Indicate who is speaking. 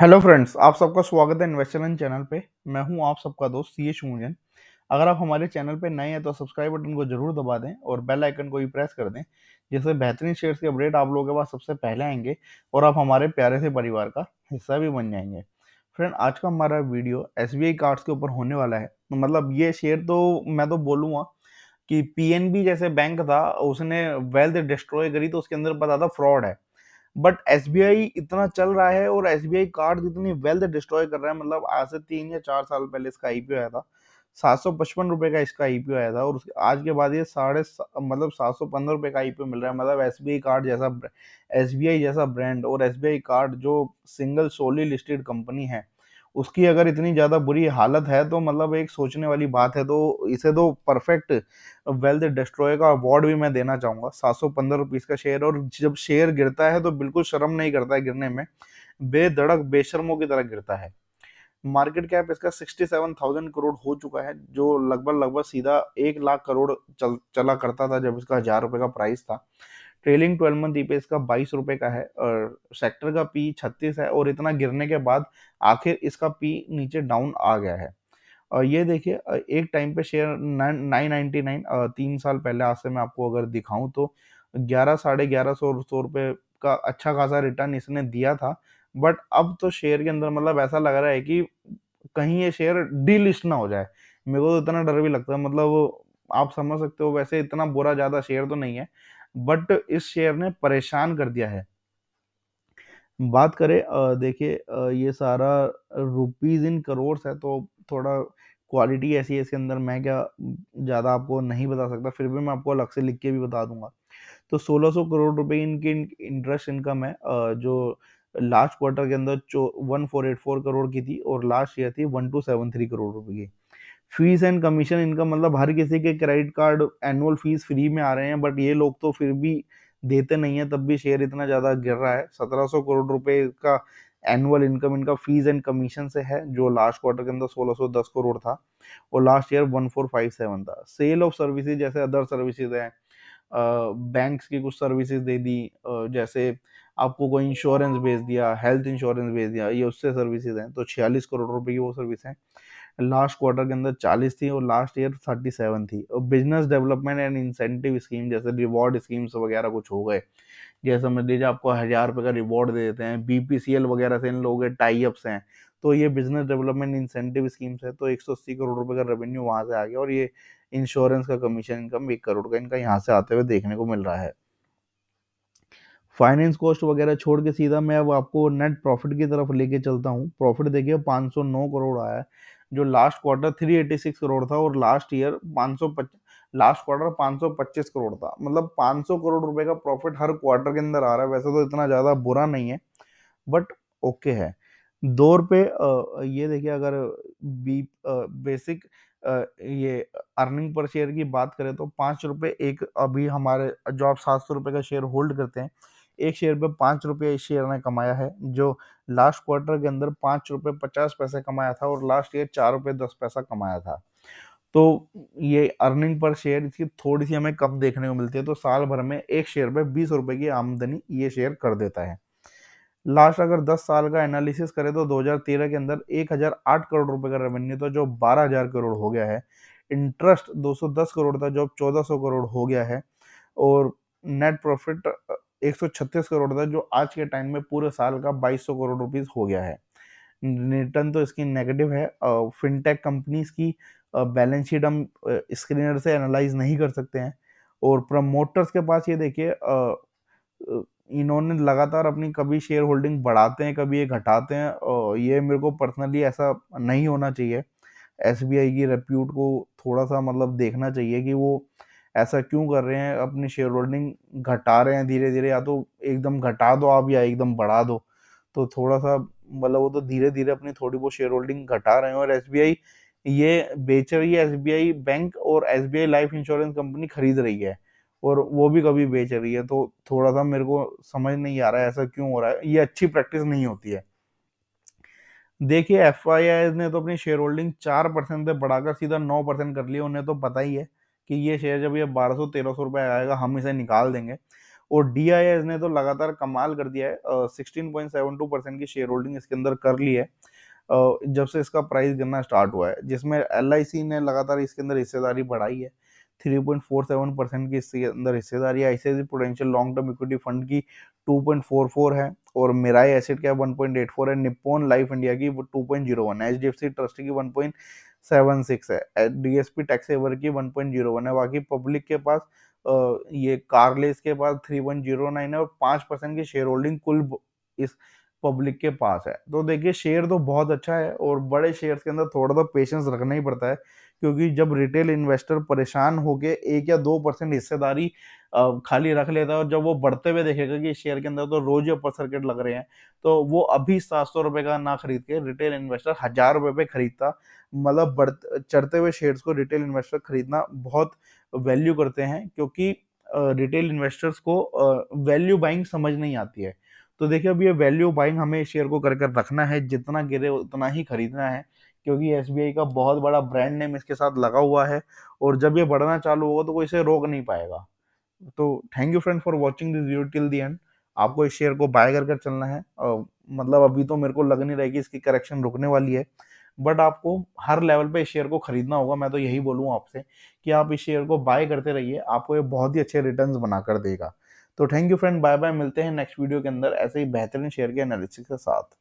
Speaker 1: hello friends आप सबका स्वागत है इन्वेस्टमेंट चैनल पे मैं हूं आप सबका दोस्त सी एच मुजन अगर आप हमारे चैनल पे नए हैं तो सब्सक्राइब बटन को जरूर दबा दें और बेल आइकन को भी प्रेस कर दें जिससे बेहतरीन शेयर्स के अपडेट आप लोगों के पास सबसे पहले आएंगे और आप हमारे प्यारे से परिवार का हिस्सा भी बन जाएंगे फ्रेंड आज का हमारा वीडियो एस कार्ड्स के ऊपर होने वाला है तो मतलब ये शेयर तो मैं तो बोलूँगा कि पी जैसे बैंक था उसने वेल्थ डिस्ट्रॉय करी तो उसके अंदर पता था फ्रॉड है बट एस इतना चल रहा है और एस बी आई कार्ड इतनी वेल्थ डिस्ट्रॉय कर रहा है मतलब आज से तीन या चार साल पहले इसका आई आया था सात सौ पचपन रुपये का इसका आई आया था और उसके आज के बाद ये साढ़े मतलब सात सौ पंद्रह रुपये का आई मिल रहा है मतलब एस कार्ड जैसा एस जैसा ब्रांड और एस कार्ड जो सिंगल सोली लिस्टेड कंपनी है उसकी अगर इतनी ज़्यादा बुरी हालत है तो मतलब एक सोचने वाली बात है तो इसे तो परफेक्ट वेल्थ डिस्ट्रॉय का अवार्ड भी मैं देना चाहूँगा सात सौ पंद्रह रुपीज़ का शेयर और जब शेयर गिरता है तो बिल्कुल शर्म नहीं करता है गिरने में बेधड़क बेशर्मों की तरह गिरता है मार्केट कैप इसका सिक्सटी सेवन थाउजेंड करोड़ हो चुका है जो लगभग लगभग सीधा एक लाख करोड़ चल चला करता था जब इसका हज़ार रुपये का प्राइस था ट्रेलिंग ट्वेल्व मंथ ई का बाईस रुपए का है और सेक्टर का पी छत्तीस है और इतना गिरने के बाद आखिर इसका पी नीचे डाउन आ गया है और ये देखिए एक टाइम पे शेयर नाइन नाइन्टी नाइन तीन साल पहले आज से मैं आपको अगर दिखाऊं तो ग्यारह साढ़े ग्यारह सौ सौ रुपये का अच्छा खासा रिटर्न इसने दिया था बट अब तो शेयर के अंदर मतलब ऐसा लग रहा है कि कहीं ये शेयर डीलिस्ट ना हो जाए मेरे को तो इतना डर भी लगता है मतलब आप समझ सकते हो वैसे इतना बुरा ज़्यादा शेयर तो नहीं है बट इस शेयर ने परेशान कर दिया है बात करें देखिए ये सारा रुपीज़ इन करोड़ है तो थोड़ा क्वालिटी ऐसी है इसके अंदर मैं क्या ज़्यादा आपको नहीं बता सकता फिर भी मैं आपको अलग से लिख के भी बता दूंगा तो 1600 करोड़ रुपए इनकी इंटरेस्ट इनकम है जो लास्ट क्वार्टर के अंदर one four eight four crore की थी और लास्ट ईयर थी one two seven three crore रुपए की फीस एंड कमीशन इनका मतलब हर किसी के credit card annual fees free में आ रहे हैं बट ये लोग तो फिर भी देते नहीं है तब भी शेयर इतना ज़्यादा गिर रहा है सत्रह करोड़ रुपए का एनुअल इनकम इनका फीस एंड कमीशन से है जो लास्ट क्वार्टर के अंदर 1610 करोड़ था और लास्ट ईयर 1457 था सेल ऑफ सर्विसेज जैसे अदर सर्विसेज हैं बैंक्स की कुछ सर्विसेज दे दी जैसे आपको कोई इंश्योरेंस भेज दिया हेल्थ इंश्योरेंस भेज दिया ये उससे सर्विसेज हैं तो छियालीस करोड़ रुपये की वो सर्विस हैं लास्ट क्वार्टर के अंदर 40 थी और लास्ट ईयर 37 थी और business development and incentive scheme जैसे रिवॉर्ड स्कीम्स वगैरह कुछ हो गए जैसे समझ लीजिए आपको हज़ार रुपये का रिवॉर्ड दे देते हैं बी वगैरह से इन लोगों के टाइप्स हैं तो ये बिजनेस डेवलपमेंट इंसेंटिव स्कीम्स है तो एक करोड़ रुपये का रेवेन्यू वहाँ से आ गया और ये इंश्योरेंस का कमीशन इनकम एक करोड़ का इनका यहाँ से आते हुए देखने को मिल रहा है फाइनेंस कॉस्ट वगैरह छोड़ के सीधा मैं अब आपको नेट प्रॉफिट की तरफ लेके चलता हूँ प्रॉफिट देखिए 509 करोड़ आया है जो लास्ट क्वार्टर 386 करोड़ था और last year 500 last quarter 525 crore था मतलब 500 करोड़ रुपए का प्रॉफिट हर क्वार्टर के अंदर आ रहा है वैसे तो इतना ज़्यादा बुरा नहीं है बट ओके okay है दो रुपये ये देखिए अगर बी बेसिक ये अर्निंग पर शेयर की बात करें तो पाँच रुपये एक अभी हमारे जो आप सात सौ रुपये का शेयर होल्ड करते हैं एक शेयर पे पाँच रुपये इस शेयर ने कमाया है जो लास्ट क्वार्टर के अंदर पाँच रुपये पचास पैसे कमाया था और लास्ट ईयर चार रुपये दस पैसा कमाया था तो ये अर्निंग पर शेयर इसकी थोड़ी सी हमें कम देखने को मिलती है तो साल भर में एक शेयर पे बीस रुपये की आमदनी ये शेयर कर देता है लास्ट अगर 10 साल का एनालिसिस करें तो 2013 के अंदर 1008 करोड़ रुपए का रेवेन्यू था जो 12000 करोड़ हो गया है इंटरेस्ट 210 करोड़ था जो 1400 करोड़ हो गया है और नेट प्रॉफिट 136 करोड़ था जो आज के टाइम में पूरे साल का 2200 करोड़ रुपीस हो गया है रिटर्न तो इसकी नेगेटिव है फिनटेक कंपनीज की बैलेंस शीट हम स्क्रीनर से एनालाइज नहीं कर सकते हैं और प्रमोटर्स के पास ये देखिए इन्होंने लगातार अपनी कभी शेयर होल्डिंग बढ़ाते हैं कभी ये घटाते हैं ये मेरे को पर्सनली ऐसा नहीं होना चाहिए एस की रेप्यूट को थोड़ा सा मतलब देखना चाहिए कि वो ऐसा क्यों कर रहे हैं अपनी शेयर होल्डिंग घटा रहे हैं धीरे धीरे या तो एकदम घटा दो आप या एकदम बढ़ा दो तो थोड़ा सा मतलब वो तो धीरे धीरे अपनी थोड़ी बहुत शेयर होल्डिंग घटा रहे हैं और एस ये बेच रही है एस बैंक और एस लाइफ इंश्योरेंस कंपनी खरीद रही है और वो भी कभी बेच रही है तो थोड़ा सा मेरे को समझ नहीं आ रहा है ऐसा क्यों हो रहा है ये अच्छी प्रैक्टिस नहीं होती है देखिए एफ ने तो अपनी शेयर होल्डिंग चार परसेंट से बढ़ाकर सीधा नौ परसेंट कर लिया उन्हें तो पता ही है कि ये शेयर जब ये बारह सौ तेरह सौ रुपये आएगा हम इसे निकाल देंगे और डी ने तो लगातार कमाल कर दिया है sixteen point seven two percent की शेयर होल्डिंग इसके अंदर कर ली है जब से इसका प्राइस गिरना स्टार्ट हुआ है जिसमें एल ने लगातार इसके अंदर हिस्सेदारी बढ़ाई है 3.47 परसेंट की इसके अंदर हिस्सेदारी है ऐसे potential long term equity fund की 2.44 है और मेराई एसेट क्या 1.84 है निप्पॉन लाइफ इंडिया की 2.01 है H D F C trust की 1.76 है D S P tax saver की 1.01 है बाकी पब्लिक के पास ये कार्लेस के पास 3.09 है और पाँच परसेंट की शेयर होल्डिंग कुल इस पब्लिक के पास है तो देखिए शेयर तो बहुत अच्छा है और बड़े शेयर्स के अंदर थोड़ा सा पेशेंस रखना ही पड़ता है क्योंकि जब रिटेल इन्वेस्टर परेशान होकर एक या दो परसेंट हिस्सेदारी खाली रख लेता है और जब वो बढ़ते हुए देखेगा कि शेयर के अंदर तो रोज ऊपर सर्किट लग रहे हैं तो वो अभी सात सौ रुपये का ना खरीद के रिटेल इन्वेस्टर हजार रुपये पे खरीदता मतलब बढ़ चढ़ते हुए शेयर्स को रिटेल इन्वेस्टर खरीदना बहुत वैल्यू करते हैं क्योंकि रिटेल इन्वेस्टर्स को वैल्यू बाइंग समझ नहीं आती है तो देखिए अब ये वैल्यू बाइंग हमें शेयर को कर कर रखना है जितना गिरे उतना ही खरीदना है क्योंकि एस का बहुत बड़ा ब्रांड नेम इसके साथ लगा हुआ है और जब ये बढ़ना चालू होगा तो कोई इसे रोक नहीं पाएगा तो thank you friend for watching this video till the end आपको इस शेयर को बाय कर कर चलना है और मतलब अभी तो मेरे को लग नहीं रहेगी इसकी करेक्शन रुकने वाली है बट आपको हर लेवल पे इस शेयर को खरीदना होगा मैं तो यही बोलूँ आपसे कि आप इस शेयर को बाय करते रहिए आपको ये बहुत ही अच्छे रिटर्न्स बना कर देगा तो thank you friend bye bye मिलते हैं नेक्स्ट वीडियो के अंदर ऐसे ही बेहतरीन शेयर के एनालिसिस के साथ